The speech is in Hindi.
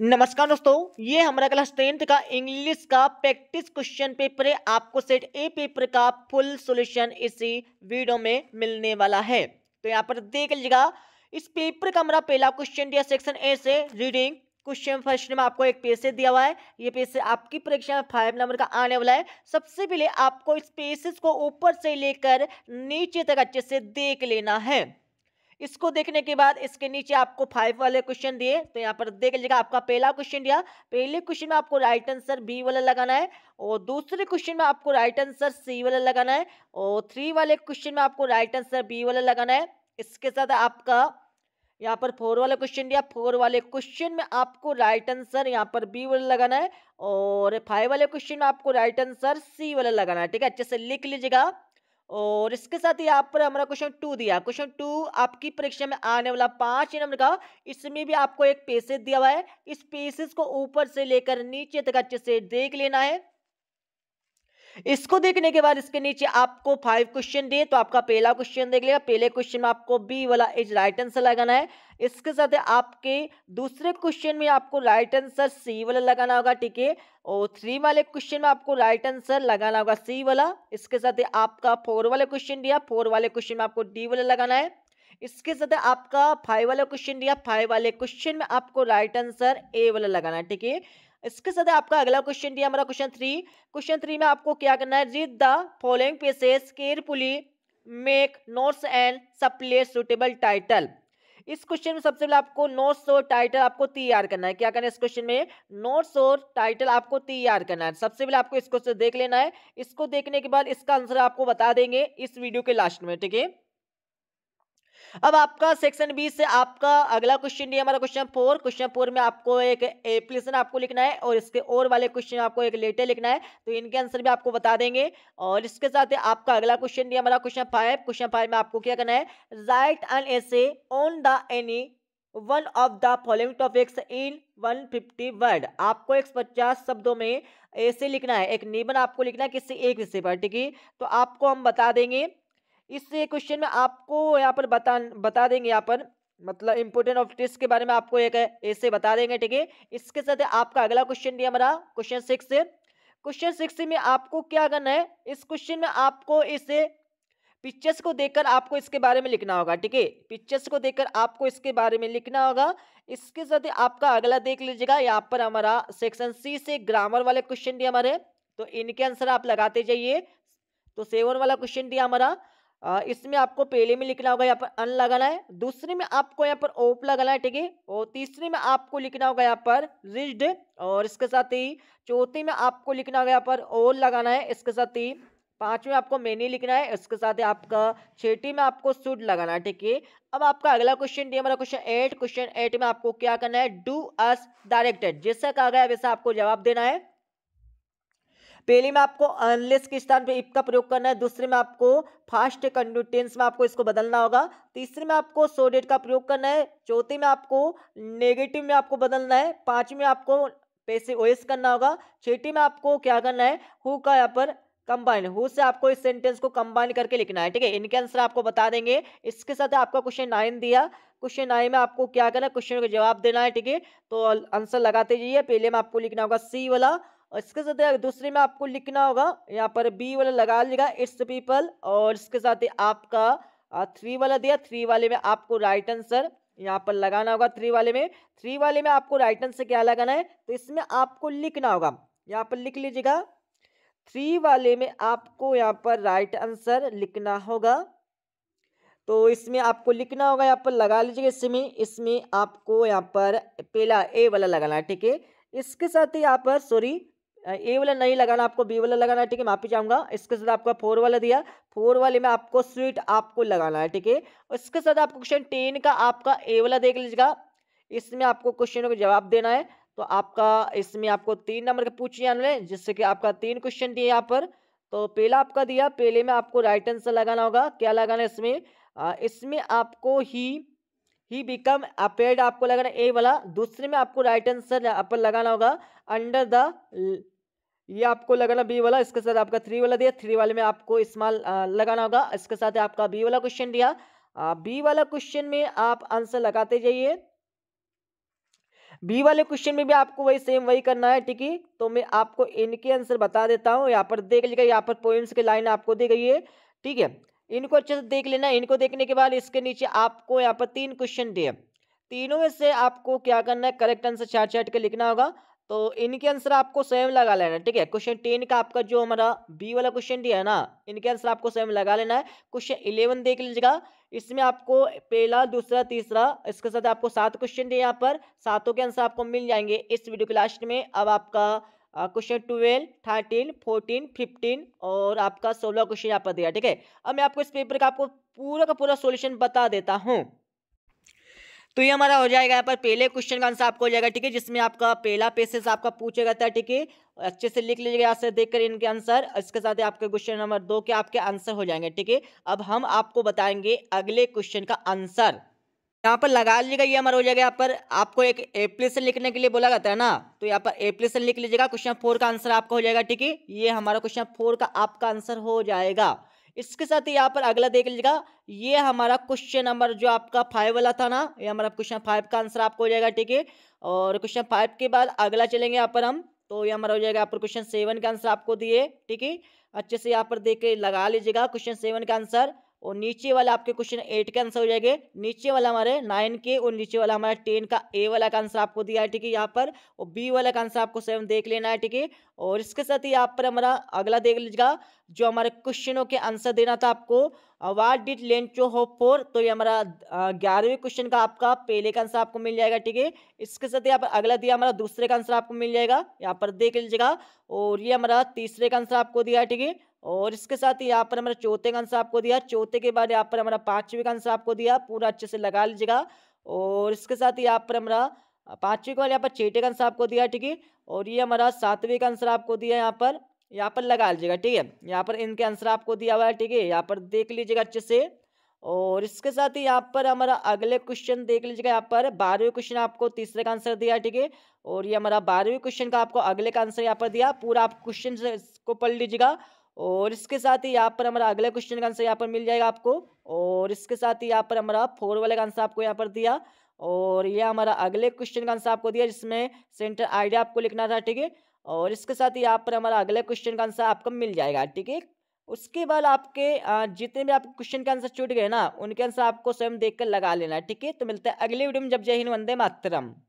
नमस्कार दोस्तों ये हमारा क्लास टेंथ का इंग्लिश का प्रैक्टिस क्वेश्चन पेपर है आपको सेट ए पेपर का फुल सॉल्यूशन इसी वीडियो में मिलने वाला है तो यहाँ पर देख लीजिएगा इस पेपर का हमारा पहला क्वेश्चन दिया सेक्शन ए से रीडिंग क्वेश्चन फर्स्ट में आपको एक पेसेज दिया हुआ है ये पेसेज आपकी परीक्षा में फाइव नंबर का आने वाला है सबसे पहले आपको इस पेसेज को ऊपर से लेकर नीचे तक अच्छे से देख लेना है इसको देखने के बाद इसके नीचे आपको फाइव वाले क्वेश्चन दिए तो यहाँ पर देख लीजिएगा आपका पहला क्वेश्चन दिया पहले क्वेश्चन में आपको राइट आंसर बी वाला लगाना है और दूसरे क्वेश्चन में आपको राइट आंसर सी वाला लगाना है और थ्री वाले क्वेश्चन में आपको राइट आंसर बी वाला लगाना है इसके साथ आपका यहाँ पर फोर वाला क्वेश्चन दिया फोर वाले क्वेश्चन में आपको राइट आंसर यहाँ पर बी वाला लगाना है और फाइव वाले क्वेश्चन में आपको राइट आंसर सी वाला लगाना है ठीक है अच्छे से लिख लीजिएगा और इसके साथ ही आप पर हमारा क्वेश्चन टू दिया क्वेश्चन टू आपकी परीक्षा में आने वाला पांच नंबर का इसमें भी आपको एक पेसेज दिया हुआ है इस पेसेज को ऊपर से लेकर नीचे तक अच्छे से देख लेना है इसको देखने के बाद इसके नीचे आपको फाइव क्वेश्चन दिए तो आपका पहला क्वेश्चन देख लिया पहले क्वेश्चन में आपको बी वाला इज राइट आंसर लगाना है इसके साथ आपके दूसरे क्वेश्चन में आपको राइट आंसर सी वाला लगाना होगा ठीक है और थ्री वाले क्वेश्चन में आपको राइट आंसर लगाना होगा सी वाला इसके साथ आपका फोर वाला क्वेश्चन दिया फोर वाले क्वेश्चन में आपको डी वाला लगाना है इसके साथ आपका फाइव वाला क्वेश्चन दिया फाइव वाले क्वेश्चन में आपको राइट आंसर ए वाला लगाना है ठीक है इसके साथ आपका अगला क्वेश्चन दिया हमारा क्वेश्चन थ्री क्वेश्चन थ्री में आपको क्या करना है read the following passages carefully make notes and supply suitable title इस क्वेश्चन में सबसे पहले आपको नोट्स और टाइटल आपको तैयार करना है क्या करना है इस क्वेश्चन में नोट्स और टाइटल आपको तैयार करना है सबसे पहले आपको इसको देख लेना है इसको देखने के बाद इसका आंसर आपको बता देंगे इस वीडियो के लास्ट में ठीक है अब आपका सेक्शन बी से आपका अगला क्वेश्चन ये हमारा क्वेश्चन फोर क्वेश्चन फोर में आपको एक एप्लीकेशन आपको लिखना है और इसके और वाले क्वेश्चन आपको एक लेटर लिखना है तो इनके आंसर भी आपको बता देंगे और इसके साथ ही आपका अगला क्वेश्चन ये हमारा क्वेश्चन फाइव क्वेश्चन फाइव में आपको क्या करना है write an essay on the any one of the following topics in one fifty word आपको एक पचास शब्दों में ऐसे लिखना है एक निबन आपको लिखना है किसी एक विषय पर ठीक है तो आपको हम बता देंगे इस क्वेश्चन में आपको यहाँ पर बता बता देंगे यहाँ पर मतलब इंपोर्टेंट ऑफ टेस्ट के बारे में आपको एक ऐसे बता देंगे ठीक है इसके साथ आपका अगला क्वेश्चन दिया हमारा क्वेश्चन सिक्स क्वेश्चन सिक्स में आपको क्या करना है इस क्वेश्चन में आपको इसे पिक्चर्स को देखकर आपको इसके बारे में लिखना होगा ठीक है पिक्चर्स को देखकर आपको इसके बारे में लिखना होगा इसके साथ आपका अगला देख लीजिएगा यहाँ पर हमारा सेक्शन सी से ग्रामर वाले क्वेश्चन दिया हमारे तो इनके आंसर आप लगाते जाइए तो सेवन वाला क्वेश्चन दिया हमारा इसमें आपको पहले में लिखना होगा यहाँ पर अन लगाना है दूसरे में आपको यहाँ पर ओप लगाना है ठीक है और तीसरे में आपको लिखना होगा यहाँ पर रिज्ड और इसके साथ ही चौथे में आपको लिखना होगा यहाँ पर ओल लगाना है इसके साथ ही पांचवें आपको मेनी लिखना है इसके साथ ही आपका छठी में आपको सुड लगाना है ठीक है अब आपका अगला क्वेश्चन दिया हमारा क्वेश्चन एट क्वेश्चन एट में आपको क्या करना है डू अस डायरेक्टेड जैसा कहा गया वैसा आपको जवाब देना है पहले में आपको अनलेस के स्थान पे इफ का प्रयोग करना है दूसरे में आपको फास्ट कंटिन्यूटेंस में आपको इसको बदलना होगा तीसरे में आपको सोडेट का प्रयोग करना है चौथे में आपको नेगेटिव में आपको बदलना है में आपको पैसे ओएस करना होगा छठी में आपको क्या करना है हु का यहाँ पर कंबाइन हु से आपको इस सेंटेंस को कंबाइन करके लिखना है ठीक है इनके आंसर आपको बता देंगे इसके साथ आपका क्वेश्चन नाइन दिया क्वेश्चन नाइन में आपको क्या करना है क्वेश्चन का जवाब देना है ठीक है तो आंसर लगाते जाइए पहले में आपको लिखना होगा सी वाला और इसके साथ ही दूसरे में आपको लिखना होगा यहाँ पर बी वाला लगा लीजिएगा इट्स पीपल और इसके साथ ही आपका थ्री वाला दिया थ्री वाले में आपको राइट आंसर यहाँ पर लगाना होगा थ्री वाले में थ्री वाले में आपको राइट आंसर क्या लगाना है तो इसमें आपको लिखना होगा यहाँ पर लिख लीजिएगा थ्री वाले में आपको यहाँ पर राइट आंसर लिखना होगा तो इसमें आपको लिखना होगा यहाँ पर लगा लीजिएगा इसमें इसमें आपको यहाँ पर पहला ए वाला लगाना है ठीक है इसके साथ ही यहाँ पर सॉरी ए वाला नहीं लगाना आपको बी वाला लगाना है ठीक है माफी चाहूँगा इसके साथ आपका फोर वाला दिया फोर वाले में आपको स्वीट आपको लगाना है ठीक है इसके साथ आपको क्वेश्चन टेन का आपका ए वाला देख लीजिएगा इसमें आपको क्वेश्चनों का जवाब देना है तो आपका इसमें आपको तीन नंबर के पूछे जाने जिससे कि आपका तीन क्वेश्चन दिए यहाँ पर तो पहला आपका दिया पहले में आपको राइट आंसर लगाना होगा क्या लगाना है इसमें इसमें आपको ही ही बिकम अपेड आपको लगाना ए वाला दूसरे में आपको राइट आंसर अपन लगाना होगा अंडर द ये आपको लगाना बी वाला इसके साथ आपका थ्री वाला दिया थ्री वाले में आपको इस्माल लगाना होगा इसके साथ आपका बी वाला क्वेश्चन दिया बी वाला क्वेश्चन में आप आंसर लगाते जाइए बी वाले क्वेश्चन में भी आपको वही सेम वही करना है ठीक है तो मैं आपको इनके आंसर बता देता हूँ यहाँ पर देख लीजिएगा यहाँ पर पोएम्स की लाइन आपको दी गई है ठीक है इनको अच्छे से देख लेना इनको देखने के बाद इसके नीचे आपको यहाँ पर तीन क्वेश्चन दिए तीनों में से आपको क्या करना है करेक्ट आंसर चार्ट चार्ट के लिखना होगा तो इनके आंसर आपको सेम लगा लेना है ठीक है क्वेश्चन टेन का आपका जो हमारा बी वाला क्वेश्चन दिया है ना इनके आंसर आपको सेम लगा लेना है क्वेश्चन इलेवन देख लीजिएगा इसमें आपको पहला दूसरा तीसरा इसके साथ आपको सात क्वेश्चन दिए यहाँ पर सातों के आंसर आपको मिल जाएंगे इस वीडियो के लास्ट में अब आपका question twelve thirteen fourteen fifteen और आपका सोलह क्वेश्चन यहाँ पर दिया ठीक है अब मैं आपको इस पेपर का आपको पूरा का पूरा सोल्यूशन बता देता हूँ तो ये हमारा हो जाएगा यहाँ पर पहले क्वेश्चन का आंसर आपको हो जाएगा ठीक है जिसमें आपका पहला पेसेस आपका पूछा जाता है ठीक है अच्छे से लिख लीजिएगा यहाँ से देख कर इनके आंसर इसके साथ ही आपके क्वेश्चन नंबर दो के आपके आंसर हो जाएंगे ठीक है अब हम आपको बताएंगे अगले क्वेश्चन का आंसर यहाँ पर लगा लीजिएगा ये हमारा हो जाएगा यहाँ पर आपको एक एप्लीसन लिखने के लिए बोला जाता है ना तो यहाँ पर एप्लीसन लिख लीजिएगा क्वेश्चन फोर का आंसर आपका हो जाएगा ठीक है ये हमारा क्वेश्चन फोर का आपका आंसर हो जाएगा इसके साथ ही यहाँ पर अगला देख लीजिएगा ये हमारा क्वेश्चन नंबर जो आपका फाइव वाला था ना ये हमारा क्वेश्चन फाइव का आंसर आपको हो जाएगा ठीक है और क्वेश्चन फाइव के बाद अगला चलेंगे यहाँ पर हम तो ये हमारा हो जाएगा यहाँ पर क्वेश्चन सेवन का आंसर आपको दिए ठीक है अच्छे से यहाँ पर देख के लगा लीजिएगा क्वेश्चन सेवन का आंसर और नीचे वाला आपके क्वेश्चन एट के आंसर हो जाएंगे नीचे वाला हमारे नाइन के और नीचे वाला हमारे टेन का ए वाला का आंसर आपको दिया है ठीक है यहाँ पर और बी वाला का आंसर आपको सेवन देख लेना है ठीक है और इसके साथ ही यहाँ पर हमारा अगला देख लीजिएगा जो हमारे क्वेश्चनों के आंसर देना था आपको what did Lencho hope for तो ये हमारा uh, ग्यारहवें क्वेश्चन का आपका पहले का आंसर आपको मिल जाएगा ठीक है इसके साथ यहाँ पर अगला दिया हमारा दूसरे का आंसर आपको मिल जाएगा यहाँ पर देख लीजिएगा और ये हमारा तीसरे का आंसर आपको दिया ठीक है और इसके साथ ही यहाँ पर हमारा चौथे का आंसर आपको दिया चौथे के बाद यहाँ पर हमारा पांचवी का आंसर आपको दिया पूरा अच्छे से लगा लीजिएगा और इसके साथ ही यहाँ पर हमारा पांचवी के बाद यहाँ पर छठे का आंसर आपको दिया ठीक है और ये हमारा सातवें का आंसर आपको दिया यहाँ पर यहाँ पर लगा लीजिएगा ठीक है यहाँ पर इनके आंसर आपको दिया हुआ है ठीक है यहाँ पर देख लीजिएगा अच्छे से और इसके साथ ही यहाँ पर हमारा अगले क्वेश्चन देख लीजिएगा यहाँ पर बारहवें क्वेश्चन आपको तीसरे का आंसर दिया ठीक है और ये हमारा बारहवें क्वेश्चन का आपको अगले का आंसर यहाँ पर दिया पूरा आप क्वेश्चन को पढ़ लीजिएगा और इसके साथ ही यहाँ पर हमारा अगला क्वेश्चन का आंसर यहाँ पर मिल जाएगा आपको और इसके साथ ही यहाँ पर हमारा फोर वाले का आंसर आपको यहाँ पर दिया और ये हमारा अगले क्वेश्चन का आंसर आपको दिया जिसमें सेंटर आइडिया आपको लिखना था ठीक है और इसके साथ ही यहाँ पर हमारा अगले क्वेश्चन का आंसर आपको मिल जाएगा ठीक है उसके बाद आपके जितने भी आपके क्वेश्चन के आंसर छूट गए ना उनके आंसर आपको स्वयं देख लगा लेना ठीक है तो मिलता है अगले वीडियो में जब जय हिंद वंदे मातरम